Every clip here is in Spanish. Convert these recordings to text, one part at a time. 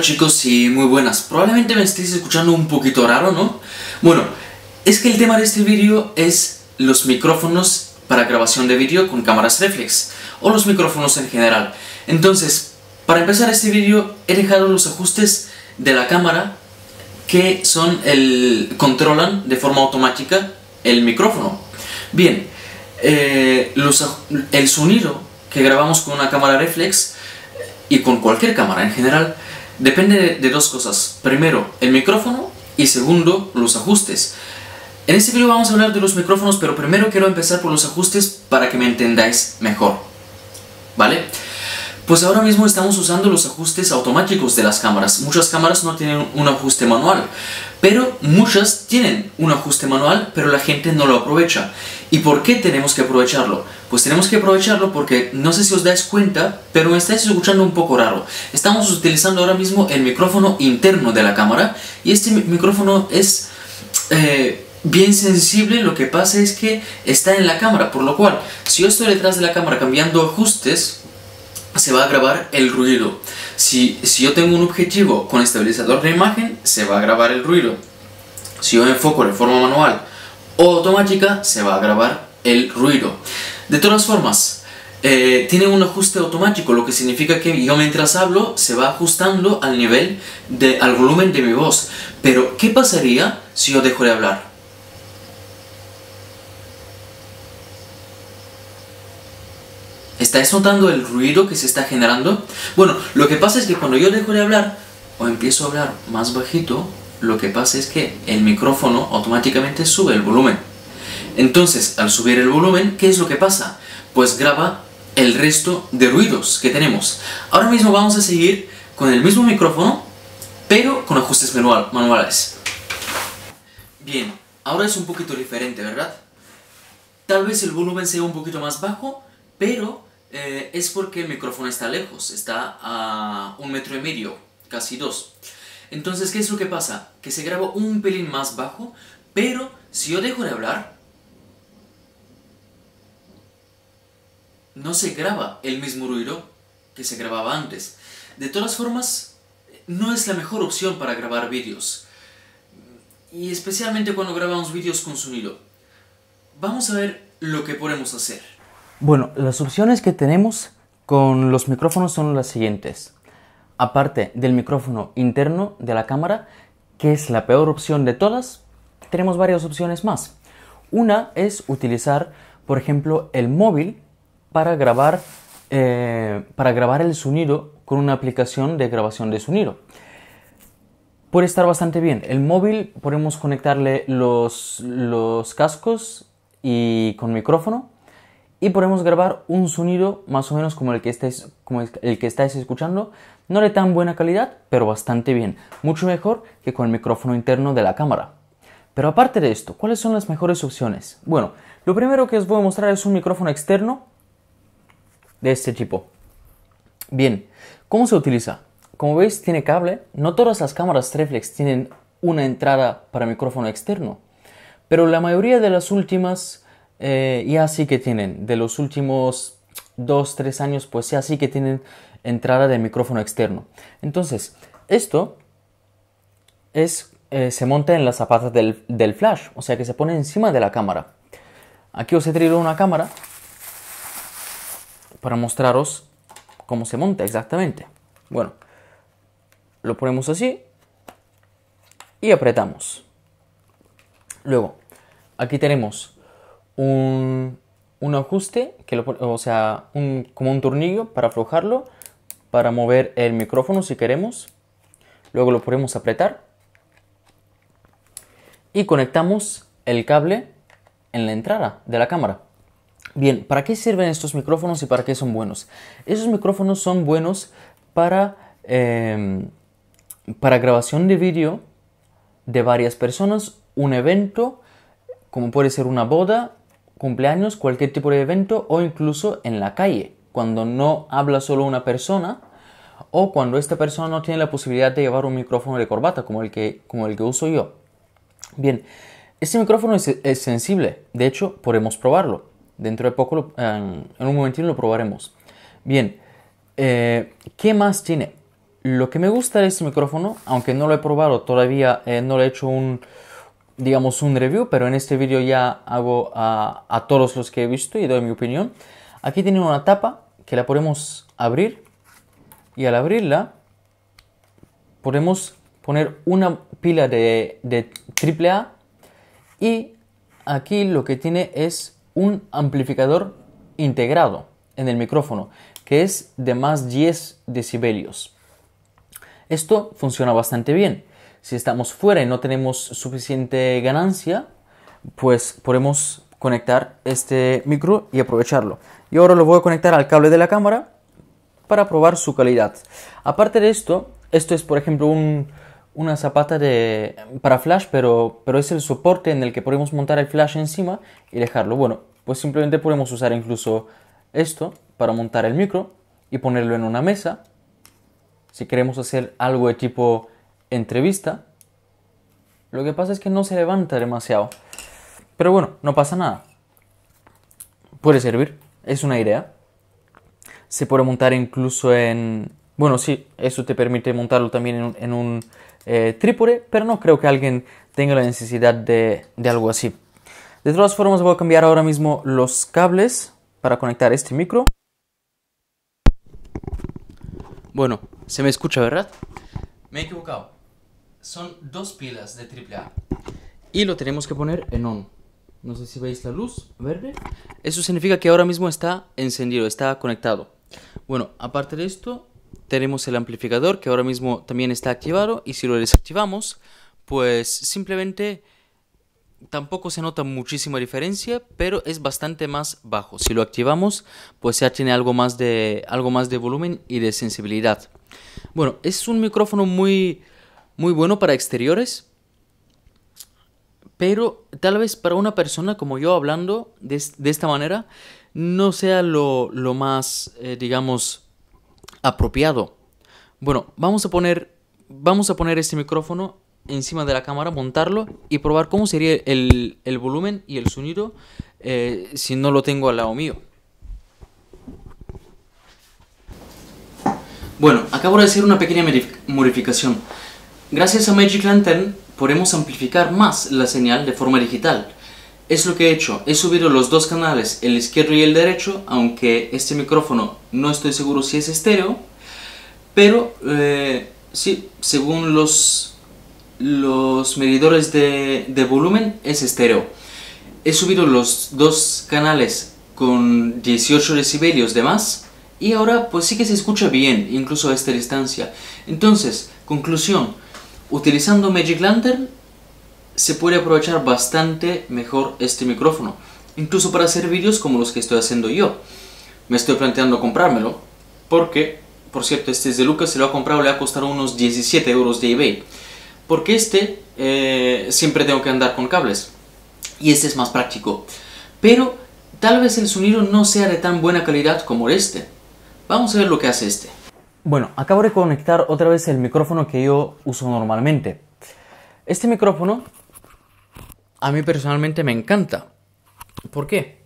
chicos y muy buenas, probablemente me estéis escuchando un poquito raro, ¿no? Bueno, es que el tema de este vídeo es los micrófonos para grabación de vídeo con cámaras reflex, o los micrófonos en general. Entonces, para empezar este vídeo he dejado los ajustes de la cámara que son el controlan de forma automática el micrófono. Bien, eh, los, el sonido que grabamos con una cámara reflex y con cualquier cámara en general depende de, dos cosas. Primero, el micrófono y segundo, los ajustes. En este video vamos a hablar de los micrófonos, pero primero quiero empezar por los ajustes para que me entendáis mejor. ¿Vale? Pues ahora mismo estamos usando los ajustes automáticos de las cámaras. Muchas cámaras no tienen un ajuste manual, pero muchas tienen un ajuste manual, pero la gente no lo aprovecha. ¿Y por qué tenemos que aprovecharlo? Pues tenemos que aprovecharlo porque no sé si os dais cuenta, pero me estáis escuchando un poco raro. Estamos utilizando ahora mismo el micrófono interno de la cámara y este micrófono es... Eh, bien sensible, lo que pasa es que está en la cámara, por lo cual, si yo estoy detrás de la cámara cambiando ajustes, se va a grabar el ruido. Si, si yo tengo un objetivo con estabilizador de imagen, se va a grabar el ruido. Si yo enfoco de forma manual o automática, se va a grabar el ruido. De todas formas, eh, tiene un ajuste automático, lo que significa que yo mientras hablo se va ajustando al nivel, de, al volumen de mi voz. Pero, ¿qué pasaría si yo dejo de hablar? ¿Estáis notando el ruido que se está generando? Bueno, lo que pasa es que cuando yo dejo de hablar o empiezo a hablar más bajito, lo que pasa es que el micrófono automáticamente sube el volumen. Entonces, al subir el volumen, ¿qué es lo que pasa? Pues graba el resto de ruidos que tenemos. Ahora mismo vamos a seguir con el mismo micrófono, pero con ajustes manuales. Bien, ahora es un poquito diferente, ¿verdad? Tal vez el volumen sea un poquito más bajo, pero eh, es porque el micrófono está lejos, está a un metro y medio, casi dos. Entonces, ¿qué es lo que pasa? Que se graba un pelín más bajo, pero si yo dejo de hablar, no se graba el mismo ruido que se grababa antes. De todas formas, no es la mejor opción para grabar vídeos. Y especialmente cuando grabamos vídeos con sonido. Vamos a ver lo que podemos hacer. Bueno, las opciones que tenemos con los micrófonos son las siguientes. Aparte del micrófono interno de la cámara, que es la peor opción de todas, tenemos varias opciones más. Una es utilizar, por ejemplo, el móvil para grabar, eh, para grabar el sonido con una aplicación de grabación de sonido. Puede estar bastante bien. El móvil podemos conectarle los, los cascos y con micrófono y podemos grabar un sonido más o menos como el que estáis, como el que estáis escuchando, no de tan buena calidad, pero bastante bien, mucho mejor que con el micrófono interno de la cámara. Pero aparte de esto, ¿cuáles son las mejores opciones? Bueno, lo primero que os voy a mostrar es un micrófono externo de este tipo. Bien, ¿cómo se utiliza? Como veis, tiene cable. No todas las cámaras reflex tienen una entrada para micrófono externo, pero la mayoría de las últimas eh, y ya sí que tienen, de los últimos dos, tres años, pues ya sí que tienen entrada de micrófono externo. Entonces, esto es, eh, se monta en las zapatas del, del, flash, o sea que se pone encima de la cámara. Aquí os he traído una cámara para mostraros cómo se monta exactamente. Bueno, lo ponemos así y apretamos. Luego, aquí tenemos un, ajuste, que o sea, un, como un tornillo para aflojarlo, para mover el micrófono si queremos. Luego lo podemos apretar. Y conectamos el cable en la entrada de la cámara. Bien, ¿para qué sirven estos micrófonos y para qué son buenos? Esos micrófonos son buenos para, em, para grabación de vídeo de varias personas, un evento, como puede ser una boda, cumpleaños, cualquier tipo de evento o incluso en la calle, cuando no habla solo una persona o cuando esta persona no tiene la posibilidad de llevar un micrófono de corbata como el que, como el que uso yo. Bien, este micrófono es, sensible, de hecho podemos probarlo. Dentro de poco, en, un momentito lo probaremos. Bien, eh, ¿qué más tiene? Lo que me gusta de este micrófono, aunque no lo he probado todavía, eh, no le he hecho un, digamos, un review, pero en este vídeo ya hago a, todos los que he visto y doy mi opinión. Aquí tiene una tapa que la podemos abrir y al abrirla podemos poner una pila de, de AAA y aquí lo que tiene es un amplificador integrado en el micrófono que es de más 10 decibelios. Esto funciona bastante bien si estamos fuera y no tenemos suficiente ganancia, pues podemos conectar este micro y aprovecharlo. Y ahora lo voy a conectar al cable de la cámara para probar su calidad. Aparte de esto, esto es por ejemplo una zapata de, para flash, pero, pero es el soporte en el que podemos montar el flash encima y dejarlo. Bueno, pues simplemente podemos usar incluso esto para montar el micro y ponerlo en una mesa. Si queremos hacer algo de tipo entrevista, lo que pasa es que no se levanta demasiado. Pero bueno, no pasa nada. Puede servir, es una idea. Se puede montar incluso en... Bueno, sí, eso te permite montarlo también en un, eh, trípode, pero no creo que alguien tenga la necesidad de, de algo así. De todas formas, voy a cambiar ahora mismo los cables para conectar este micro. Bueno, se me escucha, ¿verdad? Me he equivocado son dos pilas de AAA. Y lo tenemos que poner en on. No sé si veis la luz verde. Eso significa que ahora mismo está encendido, está conectado. Bueno, aparte de esto, tenemos el amplificador que ahora mismo también está activado y si lo desactivamos, pues simplemente tampoco se nota muchísima diferencia, pero es bastante más bajo. Si lo activamos, pues ya tiene algo más de, algo más de volumen y de sensibilidad. Bueno, es un micrófono muy muy bueno para exteriores, pero tal vez para una persona como yo hablando de, esta manera, no sea lo, más, eh, digamos, apropiado. Bueno, vamos a poner, vamos a poner este micrófono encima de la cámara, montarlo y probar cómo sería el, volumen y el sonido eh, si no lo tengo al lado mío. Bueno, acabo de hacer una pequeña modificación. Gracias a Magic Lantern podemos amplificar más la señal de forma digital. Es lo que he hecho, he subido los dos canales, el izquierdo y el derecho, aunque este micrófono no estoy seguro si es estéreo, pero eh, sí, según los, los medidores de, de volumen es estéreo. He subido los dos canales con 18 decibelios de más, y ahora pues sí que se escucha bien, incluso a esta distancia. Entonces, conclusión, Utilizando Magic Lantern se puede aprovechar bastante mejor este micrófono, incluso para hacer vídeos como los que estoy haciendo yo. Me estoy planteando comprármelo, porque, por cierto, este es de Lucas, se lo ha comprado, le ha costado unos 17 euros de eBay. Porque este eh, siempre tengo que andar con cables, y este es más práctico. Pero tal vez el sonido no sea de tan buena calidad como este. Vamos a ver lo que hace este. Bueno, acabo de conectar otra vez el micrófono que yo uso normalmente. Este micrófono a mí personalmente me encanta. ¿Por qué?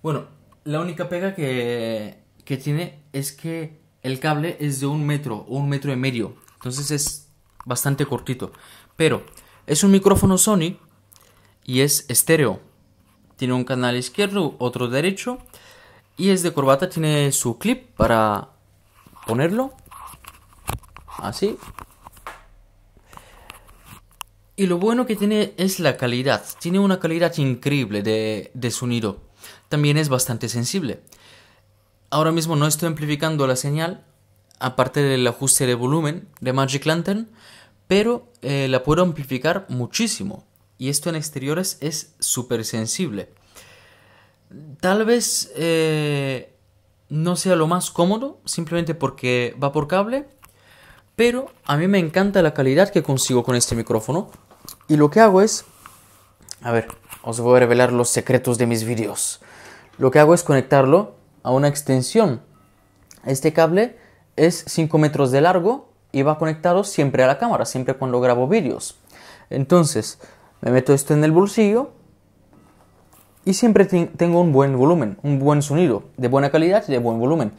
Bueno, la única pega que, tiene es que el cable es de un metro o un metro y medio. Entonces es bastante cortito. Pero es un micrófono Sony y es estéreo. Tiene un canal izquierdo, otro derecho. Y es de corbata, tiene su clip para ponerlo así. Y lo bueno que tiene es la calidad. Tiene una calidad increíble de, de sonido. También es bastante sensible. Ahora mismo no estoy amplificando la señal, aparte del ajuste de volumen de Magic Lantern, pero eh, la puedo amplificar muchísimo. Y esto en exteriores es súper sensible. Tal vez eh, no sea lo más cómodo, simplemente porque va por cable, pero a mí me encanta la calidad que consigo con este micrófono. Y lo que hago es, a ver, os voy a revelar los secretos de mis vídeos. Lo que hago es conectarlo a una extensión. Este cable es 5 metros de largo y va conectado siempre a la cámara, siempre cuando grabo vídeos. Entonces, me meto esto en el bolsillo y siempre tengo un buen volumen, un buen sonido, de buena calidad y de buen volumen.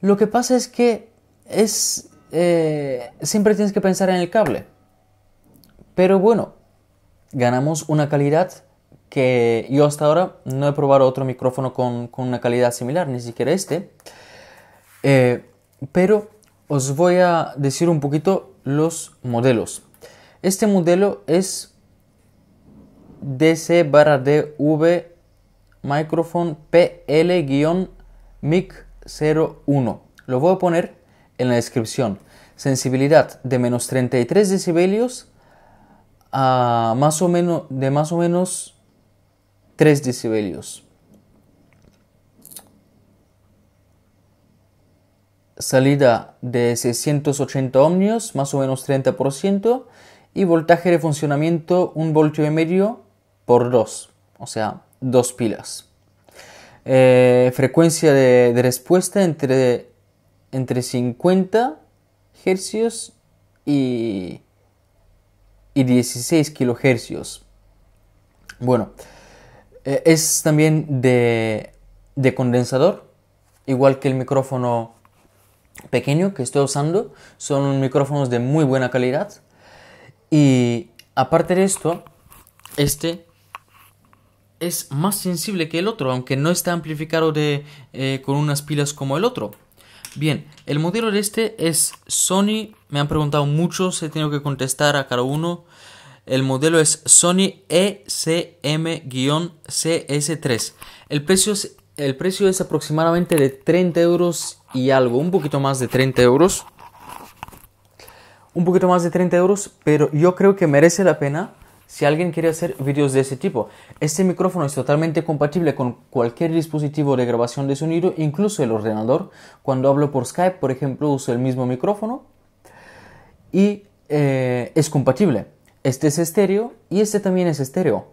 Lo que pasa es que es, eh, siempre tienes que pensar en el cable. Pero bueno, ganamos una calidad que yo hasta ahora no he probado otro micrófono con, una calidad similar, ni siquiera este. Eh, pero os voy a decir un poquito los modelos. Este modelo es DC barra DV microphone PL-MIC01. Lo voy a poner en la descripción. Sensibilidad de menos 33 decibelios a más o menos de más o menos 3 decibelios. Salida de 680 ohmios, más o menos 30%, y voltaje de funcionamiento 1 voltio y medio por 2, o sea, dos pilas. Eh, frecuencia de, respuesta entre, entre 50 Hz y, y 16 kHz. Bueno, eh, es también de, de condensador, igual que el micrófono pequeño que estoy usando. Son micrófonos de muy buena calidad. Y aparte de esto, este es más sensible que el otro, aunque no está amplificado eh, con unas pilas como el otro. Bien, el modelo de este es Sony, me han preguntado muchos, he tenido que contestar a cada uno. El modelo es Sony ECM-CS3. El precio es, el precio es aproximadamente de 30 euros y algo, un poquito más de 30 euros. Un poquito más de 30 euros, pero yo creo que merece la pena si alguien quiere hacer vídeos de ese tipo. Este micrófono es totalmente compatible con cualquier dispositivo de grabación de sonido, incluso el ordenador. Cuando hablo por Skype, por ejemplo, uso el mismo micrófono y eh, es compatible. Este es estéreo y este también es estéreo.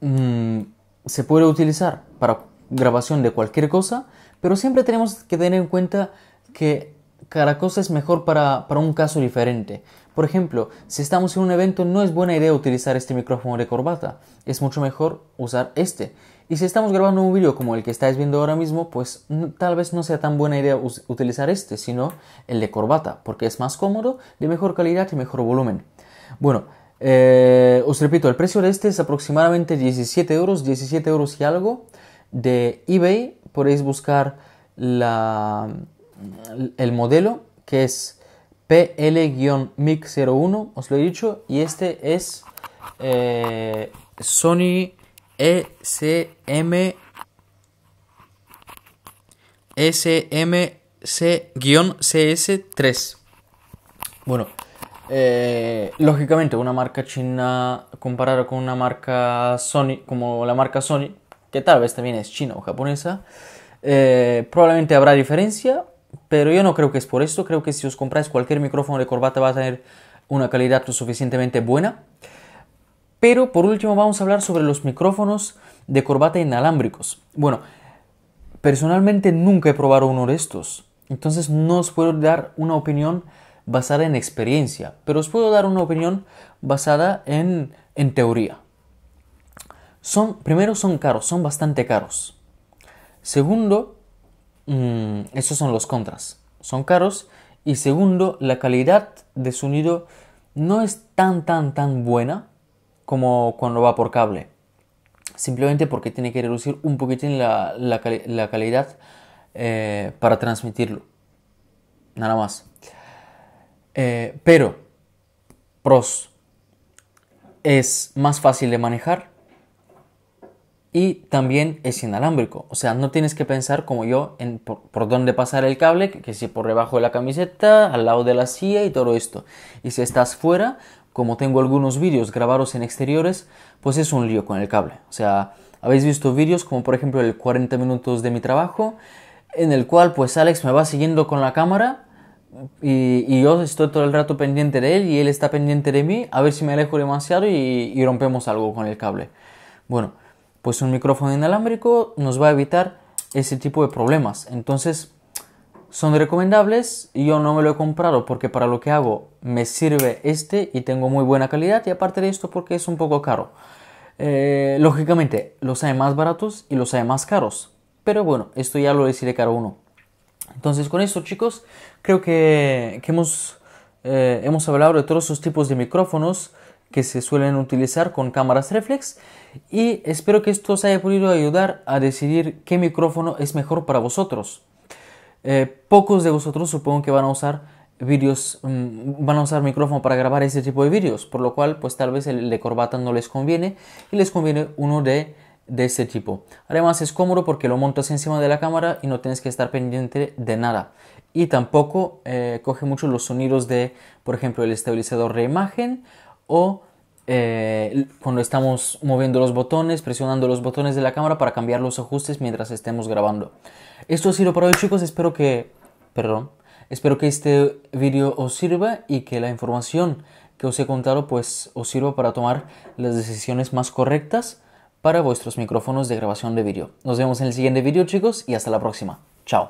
Mm, se puede utilizar para grabación de cualquier cosa, pero siempre tenemos que tener en cuenta que cada cosa es mejor para, un caso diferente. Por ejemplo, si estamos en un evento no es buena idea utilizar este micrófono de corbata, es mucho mejor usar este. Y si estamos grabando un vídeo como el que estáis viendo ahora mismo, pues tal vez no sea tan buena idea utilizar este, sino el de corbata, porque es más cómodo, de mejor calidad y mejor volumen. Bueno, eh, os repito, el precio de este es aproximadamente 17 euros, 17 euros y algo. De eBay podéis buscar la, el modelo que es PL-MIG01, os lo he dicho, y este es eh, Sony e e SMC-CS3. Bueno, eh, lógicamente una marca china comparada con una marca Sony, como la marca Sony, que tal vez también es china o japonesa, eh, probablemente habrá diferencia, pero yo no creo que es por esto, creo que si os compráis cualquier micrófono de corbata va a tener una calidad suficientemente buena. Pero por último vamos a hablar sobre los micrófonos de corbata inalámbricos. Bueno, personalmente nunca he probado uno de estos, entonces no os puedo dar una opinión basada en experiencia, pero os puedo dar una opinión basada en, en teoría. Son, primero son caros, son bastante caros. Segundo, Mm, esos son los contras. Son caros. Y segundo, la calidad de sonido no es tan, tan, tan buena como cuando va por cable. Simplemente porque tiene que reducir un poquitín la, calidad eh, para transmitirlo. Nada más. Eh, pero, pros, es más fácil de manejar y también es inalámbrico. O sea, no tienes que pensar como yo en por, dónde pasar el cable, que, si por debajo de la camiseta, al lado de la silla y todo esto. Y si estás fuera, como tengo algunos vídeos grabados en exteriores, pues es un lío con el cable. O sea, habéis visto vídeos como por ejemplo el 40 minutos de mi trabajo, en el cual pues Alex me va siguiendo con la cámara. Y, yo estoy todo el rato pendiente de él y él está pendiente de mí, a ver si me alejo demasiado y, y rompemos algo con el cable. Bueno, pues un micrófono inalámbrico nos va a evitar ese tipo de problemas. Entonces, son recomendables y yo no me lo he comprado porque para lo que hago me sirve este y tengo muy buena calidad y aparte de esto porque es un poco caro. Eh, lógicamente, los hay más baratos y los hay más caros. Pero bueno, esto ya lo deciré cada uno. Entonces, con esto, chicos, creo que, hemos, eh, hemos hablado de todos esos tipos de micrófonos que se suelen utilizar con cámaras reflex y espero que esto os haya podido ayudar a decidir qué micrófono es mejor para vosotros. Eh, pocos de vosotros supongo que van a usar vídeos mm, van a usar micrófono para grabar ese tipo de vídeos por lo cual pues tal vez el de corbata no les conviene y les conviene uno de este tipo además es cómodo porque lo montas encima de la cámara y no tienes que estar pendiente de nada y tampoco eh, coge mucho los sonidos de por ejemplo el estabilizador de imagen o eh, cuando estamos moviendo los botones, presionando los botones de la cámara para cambiar los ajustes mientras estemos grabando. Esto ha sido para hoy chicos, espero que... Perdón. Espero que este video os sirva y que la información que os he contado pues os sirva para tomar las decisiones más correctas para vuestros micrófonos de grabación de vídeo. Nos vemos en el siguiente vídeo chicos y hasta la próxima. Chao.